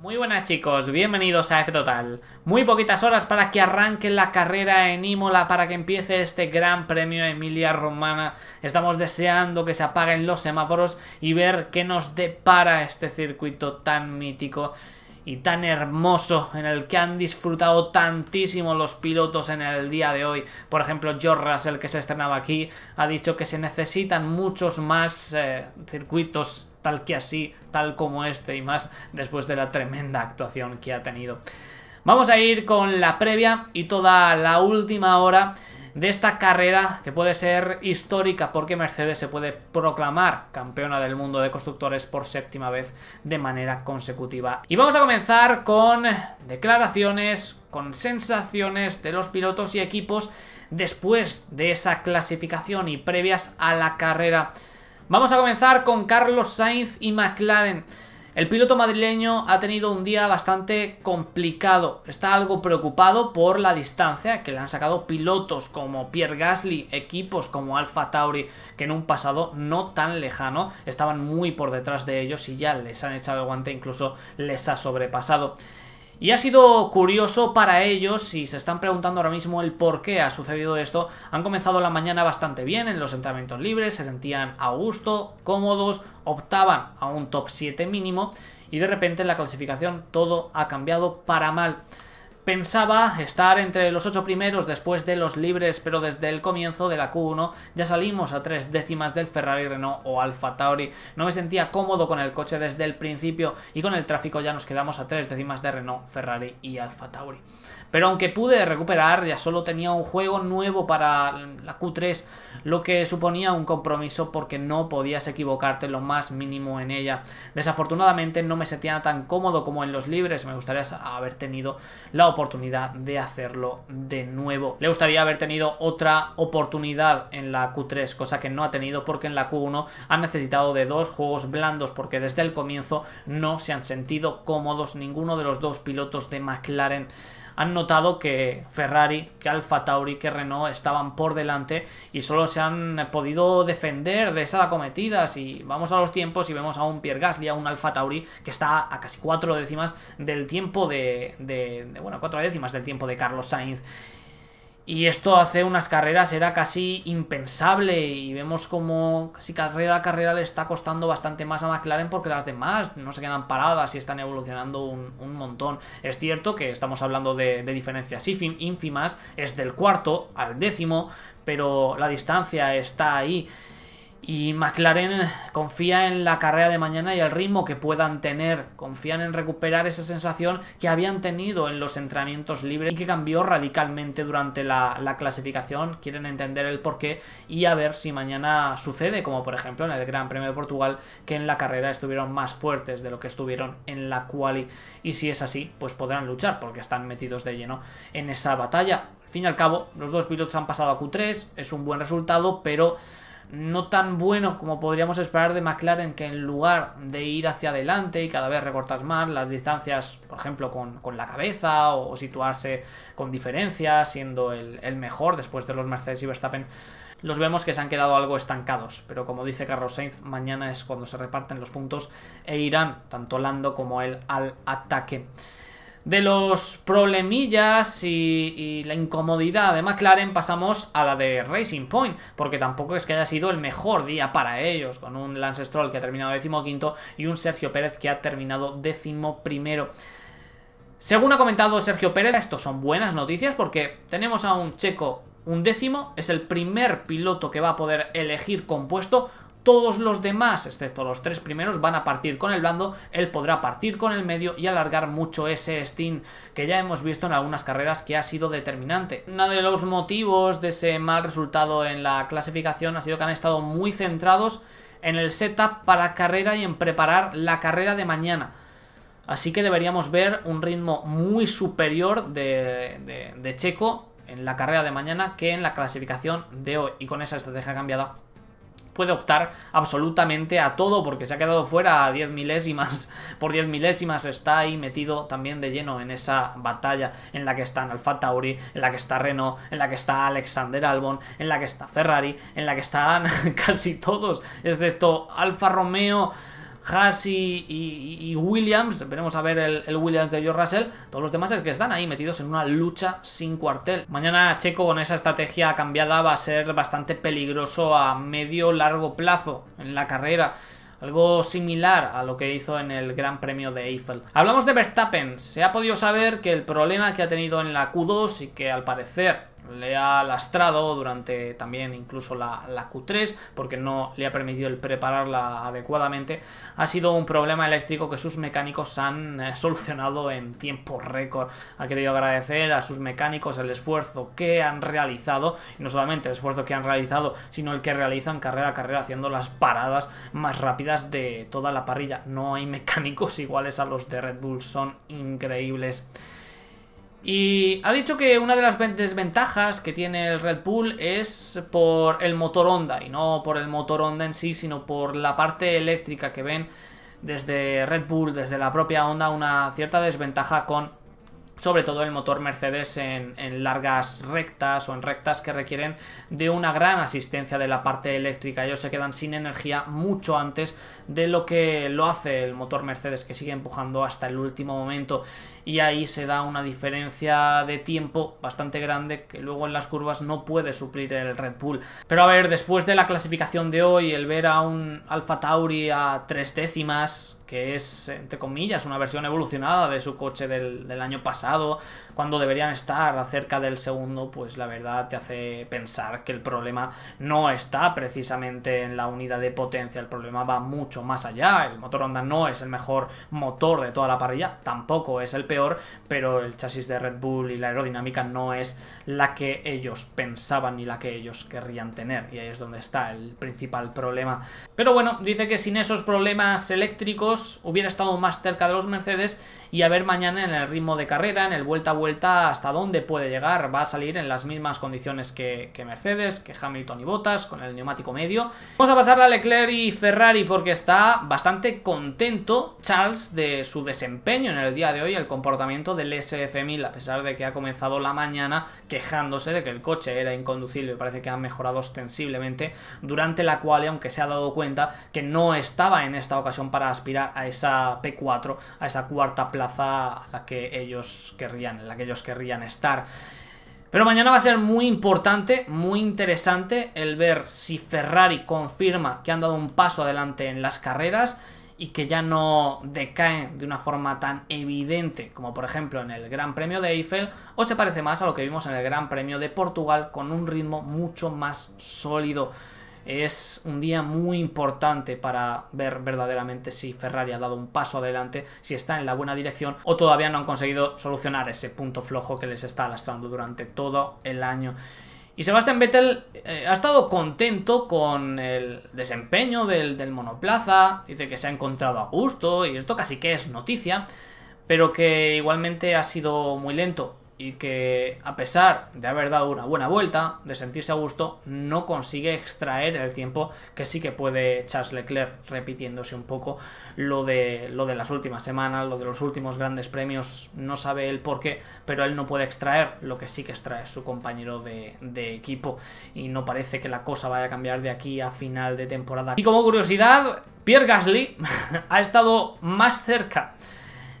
Muy buenas chicos, bienvenidos a F Total. Muy poquitas horas para que arranque la carrera en Imola, para que empiece este gran premio Emilia Romana. Estamos deseando que se apaguen los semáforos y ver qué nos depara este circuito tan mítico y tan hermoso en el que han disfrutado tantísimo los pilotos en el día de hoy. Por ejemplo, Jorras, el que se estrenaba aquí, ha dicho que se necesitan muchos más eh, circuitos tal que así, tal como este y más, después de la tremenda actuación que ha tenido. Vamos a ir con la previa y toda la última hora de esta carrera que puede ser histórica porque Mercedes se puede proclamar campeona del mundo de constructores por séptima vez de manera consecutiva. Y vamos a comenzar con declaraciones, con sensaciones de los pilotos y equipos después de esa clasificación y previas a la carrera. Vamos a comenzar con Carlos Sainz y McLaren. El piloto madrileño ha tenido un día bastante complicado. Está algo preocupado por la distancia que le han sacado pilotos como Pierre Gasly, equipos como Alfa Tauri, que en un pasado no tan lejano estaban muy por detrás de ellos y ya les han echado el guante, incluso les ha sobrepasado. Y ha sido curioso para ellos, si se están preguntando ahora mismo el por qué ha sucedido esto, han comenzado la mañana bastante bien en los entrenamientos libres, se sentían a gusto, cómodos, optaban a un top 7 mínimo y de repente en la clasificación todo ha cambiado para mal. Pensaba estar entre los ocho primeros después de los libres, pero desde el comienzo de la Q1 ya salimos a tres décimas del Ferrari Renault o Alfa Tauri. No me sentía cómodo con el coche desde el principio y con el tráfico ya nos quedamos a tres décimas de Renault, Ferrari y Alfa Tauri. Pero aunque pude recuperar, ya solo tenía un juego nuevo para la Q3, lo que suponía un compromiso porque no podías equivocarte lo más mínimo en ella. Desafortunadamente no me sentía tan cómodo como en los libres, me gustaría haber tenido la oportunidad de hacerlo de nuevo. Le gustaría haber tenido otra oportunidad en la Q3, cosa que no ha tenido porque en la Q1 ha necesitado de dos juegos blandos porque desde el comienzo no se han sentido cómodos ninguno de los dos pilotos de McLaren han notado que Ferrari, que Alfa Tauri, que Renault estaban por delante y solo se han podido defender de esas acometidas Si vamos a los tiempos y vemos a un Pierre Gasly, a un Alfa Tauri, que está a casi cuatro décimas del tiempo de, de bueno, cuatro décimas del tiempo de Carlos Sainz. Y esto hace unas carreras era casi impensable y vemos como casi carrera a carrera le está costando bastante más a McLaren porque las demás no se quedan paradas y están evolucionando un, montón. Es cierto que estamos hablando de, de diferencias ínfimas, es del cuarto al décimo, pero la distancia está ahí. Y McLaren confía en la carrera de mañana y el ritmo que puedan tener. Confían en recuperar esa sensación que habían tenido en los entrenamientos libres y que cambió radicalmente durante la, clasificación. Quieren entender el porqué y a ver si mañana sucede, como por ejemplo en el Gran Premio de Portugal, que en la carrera estuvieron más fuertes de lo que estuvieron en la quali. Y si es así, pues podrán luchar porque están metidos de lleno en esa batalla. Al fin y al cabo, los dos pilotos han pasado a Q3, es un buen resultado, pero no tan bueno como podríamos esperar de McLaren, que en lugar de ir hacia adelante y cada vez recortar más las distancias, por ejemplo, con, la cabeza o, situarse con diferencia, siendo el, el, mejor después de los Mercedes y Verstappen, los vemos que se han quedado algo estancados. Pero como dice Carlos Sainz, mañana es cuando se reparten los puntos e irán tanto Lando como él al ataque de los problemillas y, la incomodidad de McLaren pasamos a la de Racing Point, porque tampoco es que haya sido el mejor día para ellos, con un Lance Stroll que ha terminado decimoquinto y un Sergio Pérez que ha terminado décimo primero. Según ha comentado Sergio Pérez, esto son buenas noticias porque tenemos a un checo un décimo, es el primer piloto que va a poder elegir compuesto, todos los demás, excepto los tres primeros, van a partir con el blando, él podrá partir con el medio y alargar mucho ese stint que ya hemos visto en algunas carreras que ha sido determinante. Uno de los motivos de ese mal resultado en la clasificación ha sido que han estado muy centrados en el setup para carrera y en preparar la carrera de mañana. Así que deberíamos ver un ritmo muy superior de, de Checo en la carrera de mañana que en la clasificación de hoy. Y con esa estrategia cambiada puede optar absolutamente a todo porque se ha quedado fuera a diez milésimas, por diez milésimas está ahí metido también de lleno en esa batalla en la que están Alfa Tauri, en la que está Renault, en la que está Alexander Albon, en la que está Ferrari, en la que están casi todos, excepto Alfa Romeo. Haas y, Williams, veremos a ver el, el, Williams de George Russell, todos los demás es que están ahí metidos en una lucha sin cuartel. Mañana Checo con esa estrategia cambiada va a ser bastante peligroso a medio largo plazo en la carrera. Algo similar a lo que hizo en el Gran Premio de Eiffel. Hablamos de Verstappen. Se ha podido saber que el problema que ha tenido en la Q2 y que al parecer le ha lastrado durante también incluso la, Q3 porque no le ha permitido el prepararla adecuadamente, ha sido un problema eléctrico que sus mecánicos han eh, solucionado en tiempo récord. Ha querido agradecer a sus mecánicos el esfuerzo que han realizado, y no solamente el esfuerzo que han realizado, sino el que realizan carrera a carrera haciendo las paradas más rápidas de toda la parrilla. No hay mecánicos iguales a los de Red Bull, son increíbles. Y ha dicho que una de las desventajas que tiene el Red Bull es por el motor Honda, y no por el motor Honda en sí, sino por la parte eléctrica que ven desde Red Bull, desde la propia Honda, una cierta desventaja con sobre todo el motor Mercedes en, en, largas rectas o en rectas que requieren de una gran asistencia de la parte eléctrica. Ellos se quedan sin energía mucho antes de lo que lo hace el motor Mercedes que sigue empujando hasta el último momento y ahí se da una diferencia de tiempo bastante grande que luego en las curvas no puede suplir el Red Bull. Pero a ver, después de la clasificación de hoy, el ver a un Alfa Tauri a tres décimas, que es, entre comillas, una versión evolucionada de su coche del, año pasado, cuando deberían estar cerca del segundo, pues la verdad te hace pensar que el problema no está precisamente en la unidad de potencia, el problema va mucho más allá, el motor Honda no es el mejor motor de toda la parrilla, tampoco es el peor pero el chasis de Red Bull y la aerodinámica no es la que ellos pensaban ni la que ellos querrían tener, y ahí es donde está el principal problema. Pero bueno, dice que sin esos problemas eléctricos hubiera estado más cerca de los Mercedes y a ver mañana en el ritmo de carrera, en el vuelta a vuelta, hasta dónde puede llegar. Va a salir en las mismas condiciones que, Mercedes, que Hamilton y Bottas, con el neumático medio. Vamos a pasar a Leclerc y Ferrari porque está bastante contento Charles de su desempeño en el día de hoy, el comportamiento del SF1000, a pesar de que ha comenzado la mañana quejándose de que el coche era inconducible. Parece que han mejorado ostensiblemente, durante la cual, aunque se ha dado cuenta que no estaba en esta ocasión para aspirar a esa P4, a esa cuarta plaza la que ellos querrían, en la que ellos querrían estar. Pero mañana va a ser muy importante, muy interesante el ver si Ferrari confirma que han dado un paso adelante en las carreras y que ya no decaen de una forma tan evidente como por ejemplo en el Gran Premio de Eiffel o se parece más a lo que vimos en el Gran Premio de Portugal con un ritmo mucho más sólido. Es un día muy importante para ver verdaderamente si Ferrari ha dado un paso adelante, si está en la buena dirección o todavía no han conseguido solucionar ese punto flojo que les está lastrando durante todo el año. Y Sebastian Vettel eh, ha estado contento con el desempeño del, monoplaza, dice que se ha encontrado a gusto y esto casi que es noticia, pero que igualmente ha sido muy lento y que a pesar de haber dado una buena vuelta, de sentirse a gusto, no consigue extraer el tiempo que sí que puede Charles Leclerc, repitiéndose un poco lo de, lo de las últimas semanas, lo de los últimos grandes premios, no sabe él por qué, pero él no puede extraer lo que sí que extrae su compañero de, de equipo y no parece que la cosa vaya a cambiar de aquí a final de temporada. Y como curiosidad, Pierre Gasly ha estado más cerca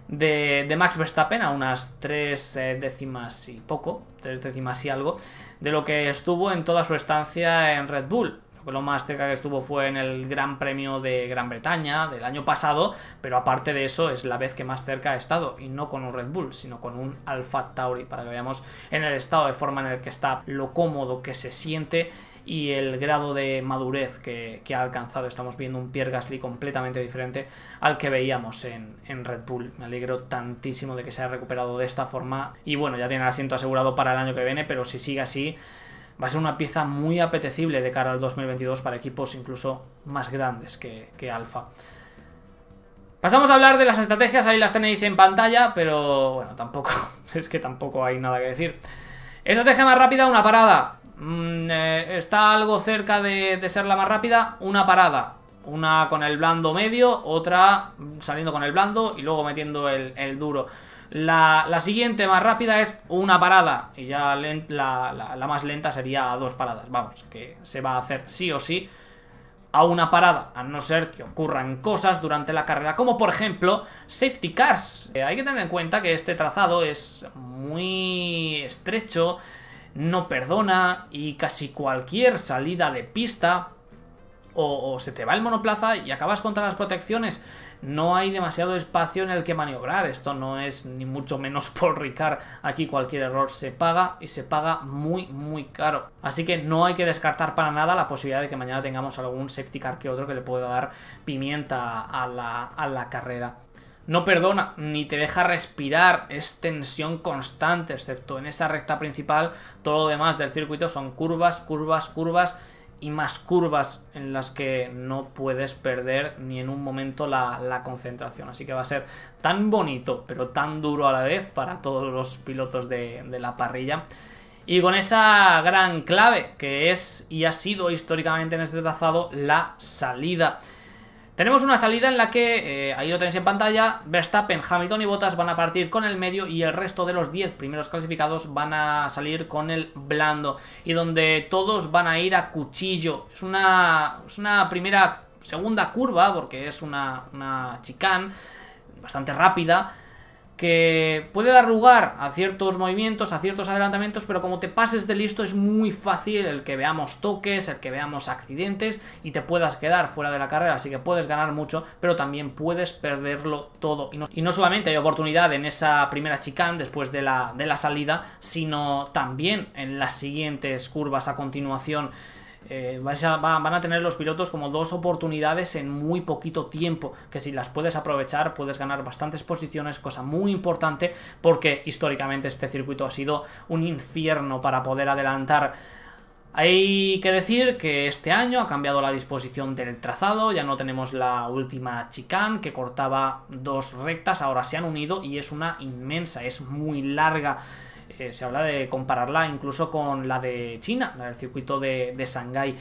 de, Max Verstappen a unas tres eh, décimas y poco, tres décimas y algo, de lo que estuvo en toda su estancia en Red Bull lo más cerca que estuvo fue en el Gran Premio de Gran Bretaña del año pasado, pero aparte de eso es la vez que más cerca ha estado, y no con un Red Bull, sino con un Alfa Tauri, para que veamos en el estado de forma en el que está, lo cómodo que se siente y el grado de madurez que, ha alcanzado. Estamos viendo un Pierre Gasly completamente diferente al que veíamos en, en, Red Bull. Me alegro tantísimo de que se haya recuperado de esta forma. Y bueno, ya tiene el asiento asegurado para el año que viene, pero si sigue así, va a ser una pieza muy apetecible de cara al 2022 para equipos incluso más grandes que, Alfa. Pasamos a hablar de las estrategias, ahí las tenéis en pantalla, pero bueno, tampoco, es que tampoco hay nada que decir. Estrategia más rápida, una parada. Mm, eh, está algo cerca de, ser la más rápida, una parada. Una con el blando medio, otra saliendo con el blando y luego metiendo el duro. La, siguiente más rápida es una parada y ya la, la, más lenta sería a dos paradas. Vamos, que se va a hacer sí o sí a una parada, a no ser que ocurran cosas durante la carrera, como por ejemplo safety cars. Eh, hay que tener en cuenta que este trazado es muy estrecho, no perdona y casi cualquier salida de pista o se te va el monoplaza y acabas contra las protecciones no hay demasiado espacio en el que maniobrar. Esto no es ni mucho menos por Ricard. Aquí cualquier error se paga y se paga muy, muy caro. Así que no hay que descartar para nada la posibilidad de que mañana tengamos algún safety car que otro que le pueda dar pimienta a la, a la carrera no perdona ni te deja respirar, es tensión constante, excepto en esa recta principal, todo lo demás del circuito son curvas, curvas, curvas y más curvas en las que no puedes perder ni en un momento la, concentración. Así que va a ser tan bonito, pero tan duro a la vez para todos los pilotos de, de la parrilla. Y con esa gran clave que es y ha sido históricamente en este trazado la salida. Tenemos una salida en la que, eh, ahí lo tenéis en pantalla, Verstappen, Hamilton y Bottas van a partir con el medio y el resto de los 10 primeros clasificados van a salir con el blando y donde todos van a ir a cuchillo. Es una, una primera, segunda curva porque es una, una chicán bastante rápida que puede dar lugar a ciertos movimientos, a ciertos adelantamientos, pero como te pases de listo es muy fácil el que veamos toques, el que veamos accidentes y te puedas quedar fuera de la carrera, así que puedes ganar mucho, pero también puedes perderlo todo. Y no, solamente hay oportunidad en esa primera chicane después de la, de la salida, sino también en las siguientes curvas a continuación. Eh, van a tener los pilotos como dos oportunidades en muy poquito tiempo, que si las puedes aprovechar puedes ganar bastantes posiciones, cosa muy importante porque históricamente este circuito ha sido un infierno para poder adelantar. Hay que decir que este año ha cambiado la disposición del trazado, ya no tenemos la última chicane que cortaba dos rectas, ahora se han unido y es una inmensa, es muy larga. Eh, se habla de compararla incluso con la de China, el circuito de, de Shanghái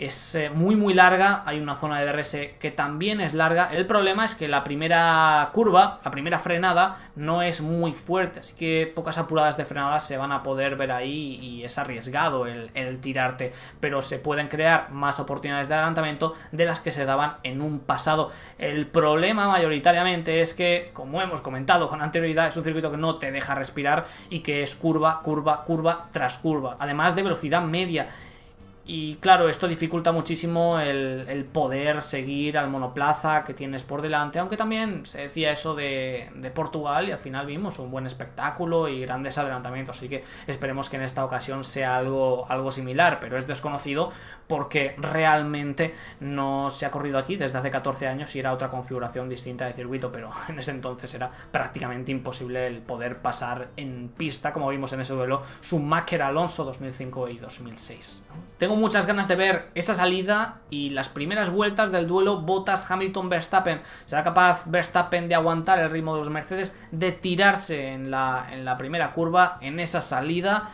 es eh, muy muy larga, hay una zona de DRS que también es larga, el problema es que la primera curva, la primera frenada no es muy fuerte, así que pocas apuradas de frenadas se van a poder ver ahí y es arriesgado el, el tirarte, pero se pueden crear más oportunidades de adelantamiento de las que se daban en un pasado. El problema mayoritariamente es que, como hemos comentado con anterioridad, es un circuito que no te deja respirar y que es curva, curva, curva tras curva, además de velocidad media y claro, esto dificulta muchísimo el, poder seguir al monoplaza que tienes por delante, aunque también se decía eso de, Portugal y al final vimos un buen espectáculo y grandes adelantamientos, así que esperemos que en esta ocasión sea algo, algo similar, pero es desconocido porque realmente no se ha corrido aquí desde hace 14 años y era otra configuración distinta de circuito, pero en ese entonces era prácticamente imposible el poder pasar en pista, como vimos en ese duelo su Schumacher-Alonso 2005 y 2006. Tengo muchas ganas de ver esa salida y las primeras vueltas del duelo Botas Hamilton Verstappen. ¿Será capaz Verstappen de aguantar el ritmo de los Mercedes, de tirarse en la, primera curva, en esa salida?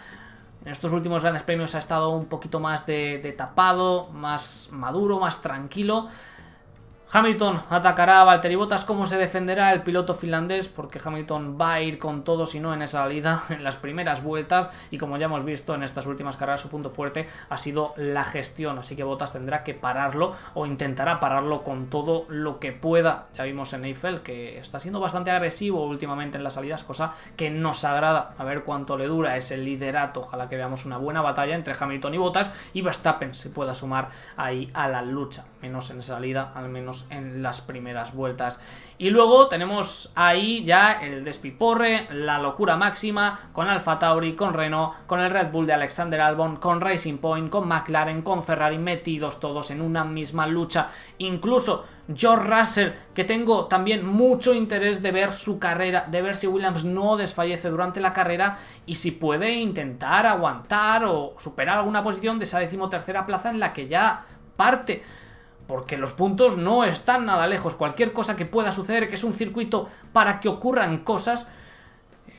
En estos últimos grandes premios ha estado un poquito más de, de tapado, más maduro, más tranquilo. Hamilton atacará a Valtteri Bottas, ¿cómo se defenderá el piloto finlandés? Porque Hamilton va a ir con todo, si no en esa salida, en las primeras vueltas, y como ya hemos visto en estas últimas carreras, su punto fuerte ha sido la gestión, así que Bottas tendrá que pararlo o intentará pararlo con todo lo que pueda. Ya vimos en Eiffel que está siendo bastante agresivo últimamente en las salidas, cosa que nos agrada, a ver cuánto le dura ese liderato, ojalá que veamos una buena batalla entre Hamilton y Bottas, y Verstappen se pueda sumar ahí a la lucha, menos en esa salida, al menos en las primeras vueltas. Y luego tenemos ahí ya el despiporre, la locura máxima con Alfa Tauri, con Renault, con el Red Bull de Alexander Albon, con Racing Point, con McLaren, con Ferrari, metidos todos en una misma lucha. Incluso George Russell, que tengo también mucho interés de ver su carrera, de ver si Williams no desfallece durante la carrera y si puede intentar aguantar o superar alguna posición de esa decimotercera plaza en la que ya parte porque los puntos no están nada lejos. Cualquier cosa que pueda suceder, que es un circuito para que ocurran cosas,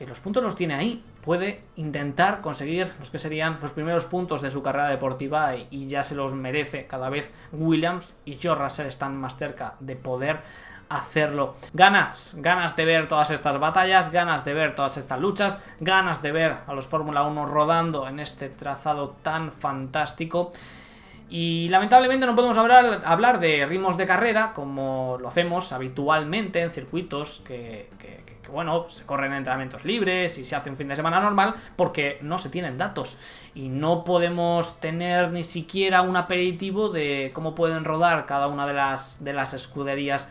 eh, los puntos los tiene ahí. Puede intentar conseguir los que serían los primeros puntos de su carrera deportiva y, ya se los merece. Cada vez Williams y George Russell están más cerca de poder hacerlo. Ganas, ganas de ver todas estas batallas, ganas de ver todas estas luchas, ganas de ver a los Fórmula 1 rodando en este trazado tan fantástico. Y lamentablemente no podemos hablar, hablar de ritmos de carrera como lo hacemos habitualmente en circuitos que, que, bueno, se corren entrenamientos libres y se hace un fin de semana normal porque no se tienen datos y no podemos tener ni siquiera un aperitivo de cómo pueden rodar cada una de las, de las escuderías.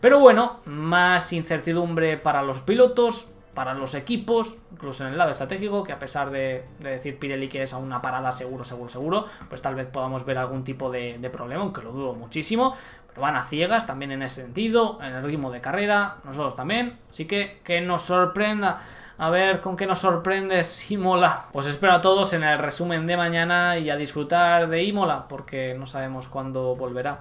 Pero bueno, más incertidumbre para los pilotos, para los equipos, incluso en el lado estratégico, que a pesar de, decir Pirelli que es a una parada seguro, seguro, seguro, pues tal vez podamos ver algún tipo de, problema, aunque lo dudo muchísimo, pero van a ciegas también en ese sentido, en el ritmo de carrera, nosotros también, así que que nos sorprenda. A ver con qué nos sorprende Imola. Pues espero a todos en el resumen de mañana y a disfrutar de Imola porque no sabemos cuándo volverá.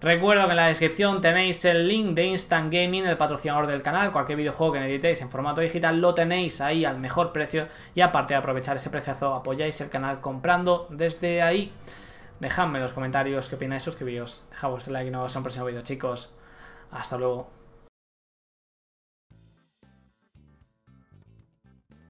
Recuerdo que en la descripción tenéis el link de Instant Gaming, el patrocinador del canal. Cualquier videojuego que necesitéis en formato digital lo tenéis ahí al mejor precio. Y aparte de aprovechar ese preciazo, apoyáis el canal comprando desde ahí. Dejadme en los comentarios qué opináis, suscribiros, dejad vuestro like y nos vemos en el próximo vídeo, chicos. Hasta luego.